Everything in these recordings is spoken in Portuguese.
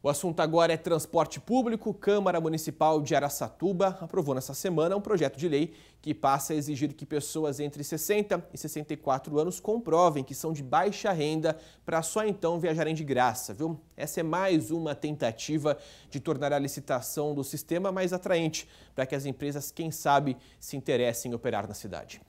O assunto agora é transporte público. Câmara Municipal de Araçatuba aprovou nesta semana um projeto de lei que passa a exigir que pessoas entre 60 e 64 anos comprovem que são de baixa renda para só então viajarem de graça, viu? Essa é mais uma tentativa de tornar a licitação do sistema mais atraente para que as empresas, quem sabe, se interessem em operar na cidade.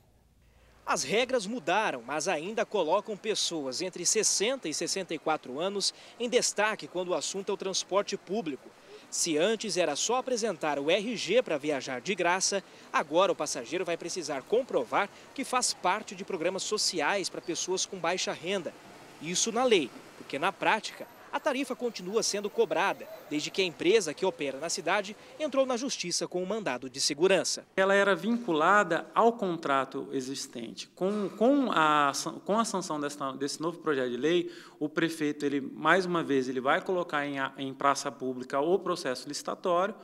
As regras mudaram, mas ainda colocam pessoas entre 60 e 64 anos em destaque quando o assunto é o transporte público. Se antes era só apresentar o RG para viajar de graça, agora o passageiro vai precisar comprovar que faz parte de programas sociais para pessoas com baixa renda. Isso na lei, porque na prática a tarifa continua sendo cobrada, desde que a empresa que opera na cidade entrou na justiça com o um mandado de segurança. Ela era vinculada ao contrato existente. Com, com, a, com a sanção desse novo projeto de lei, o prefeito, ele mais uma vez, ele vai colocar em, em praça pública o processo licitatório,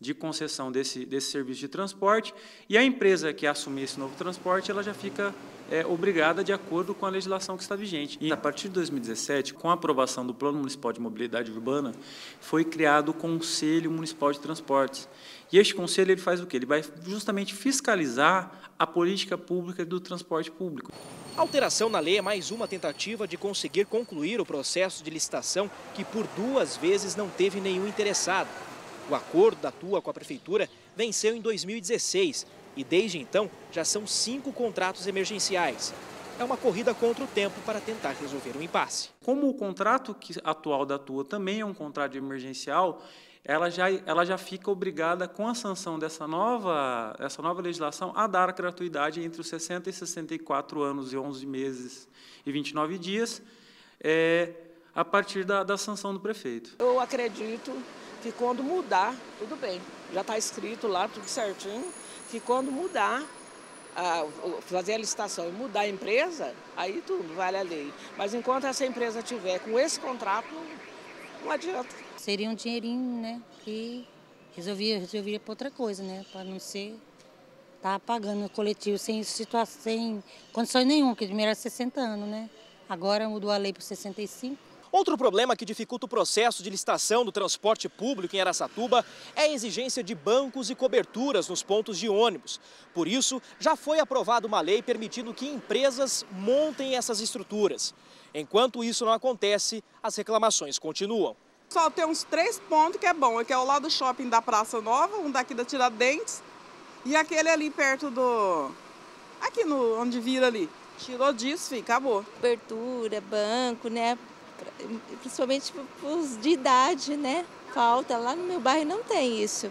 de concessão desse, desse serviço de transporte, e a empresa que assumir esse novo transporte, ela já fica é, obrigada de acordo com a legislação que está vigente. E a partir de 2017, com a aprovação do Plano Municipal de Mobilidade Urbana, foi criado o Conselho Municipal de Transportes. E este conselho ele faz o quê? Ele vai justamente fiscalizar a política pública do transporte público. A alteração na lei é mais uma tentativa de conseguir concluir o processo de licitação que por duas vezes não teve nenhum interessado. O acordo da TUA com a prefeitura venceu em 2016 e desde então já são cinco contratos emergenciais. É uma corrida contra o tempo para tentar resolver o um impasse. Como o contrato atual da TUA também é um contrato emergencial, ela já, ela já fica obrigada, com a sanção dessa nova, essa nova legislação, a dar a gratuidade entre os 60 e 64 anos e 11 meses e 29 dias, é, a partir da, da sanção do prefeito. Eu acredito que quando mudar, tudo bem, já está escrito lá, tudo certinho, que quando mudar, fazer a licitação e mudar a empresa, aí tudo vale a lei. Mas enquanto essa empresa tiver com esse contrato, não, adianta. Seria um dinheirinho, né? Que resolvia, resolveria para outra coisa, né? Para não ser tá pagando o coletivo sem situação, sem condições nenhuma, que primeiro era 60 anos, né? Agora mudou a lei para 65. Outro problema que dificulta o processo de licitação do transporte público em Aracatuba é a exigência de bancos e coberturas nos pontos de ônibus. Por isso, já foi aprovada uma lei permitindo que empresas montem essas estruturas. Enquanto isso não acontece, as reclamações continuam. Só tem uns três pontos que é bom, que é o lado do shopping da Praça Nova, um daqui da Tiradentes e aquele ali perto do... aqui no onde vira ali. Tirou disso, e acabou. Cobertura, banco, né? principalmente os de idade, né? Falta. Lá no meu bairro não tem isso.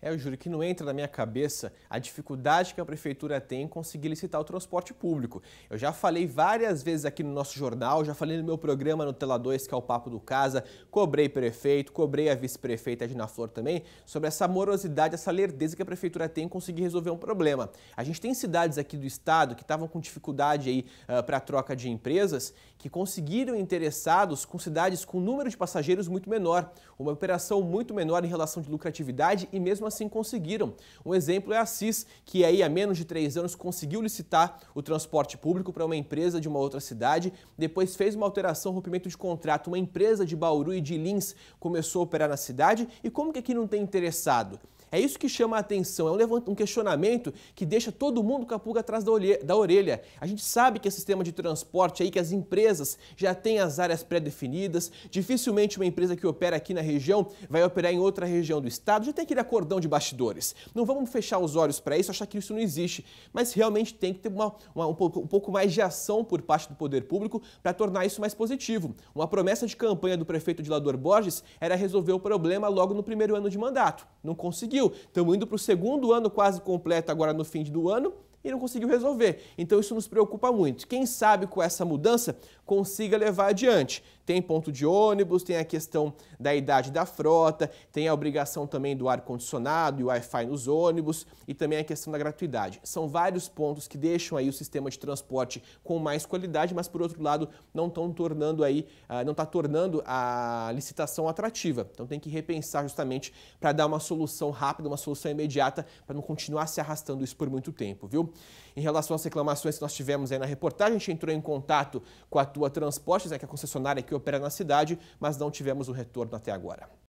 É, eu juro que não entra na minha cabeça a dificuldade que a prefeitura tem em conseguir licitar o transporte público. Eu já falei várias vezes aqui no nosso jornal, já falei no meu programa no Tela 2, que é o Papo do Casa, cobrei prefeito, cobrei a vice-prefeita Gina Flor também, sobre essa morosidade, essa lerdeza que a prefeitura tem em conseguir resolver um problema. A gente tem cidades aqui do estado que estavam com dificuldade aí uh, ah, para a troca de empresas, que conseguiram interessados com cidades com número de passageiros muito menor, uma operação muito menor em relação de lucratividade e mesmo assim conseguiram. Um exemplo é a CIS, que aí há menos de três anos conseguiu licitar o transporte público para uma empresa de uma outra cidade, depois fez uma alteração, rompimento de contrato. Uma empresa de Bauru e de Lins começou a operar na cidade e como que aqui não tem interessado? É isso que chama a atenção, é um, questionamento que deixa todo mundo com a pulga atrás da orelha. A gente sabe que o sistema de transporte aí, que as empresas já têm as áreas pré-definidas, dificilmente uma empresa que opera aqui na região vai operar em outra região do estado, já tem aquele acordão de bastidores. Não vamos fechar os olhos para isso, achar que isso não existe, mas realmente tem que ter uma, uma, um, pouco, um pouco mais de ação por parte do poder público para tornar isso mais positivo. Uma promessa de campanha do prefeito de Lador Borges era resolver o problema logo no primeiro ano de mandato. Não conseguiu conseguiu. Estamos indo para o segundo ano quase completo agora no fim do ano e não conseguiu resolver. Então isso nos preocupa muito. Quem sabe com essa mudança consiga levar adiante tem ponto de ônibus, tem a questão da idade da frota, tem a obrigação também do ar-condicionado e Wi-Fi nos ônibus e também a questão da gratuidade. São vários pontos que deixam aí o sistema de transporte com mais qualidade, mas por outro lado não estão tornando aí, ah, não está tornando a licitação atrativa. Então tem que repensar justamente para dar uma solução rápida, uma solução imediata, para não continuar se arrastando isso por muito tempo, viu? Em relação às reclamações que nós tivemos aí na reportagem, a gente entrou em contato com a Tua Transportes, né, que é a concessionária que opera na cidade, mas não tivemos um retorno até agora.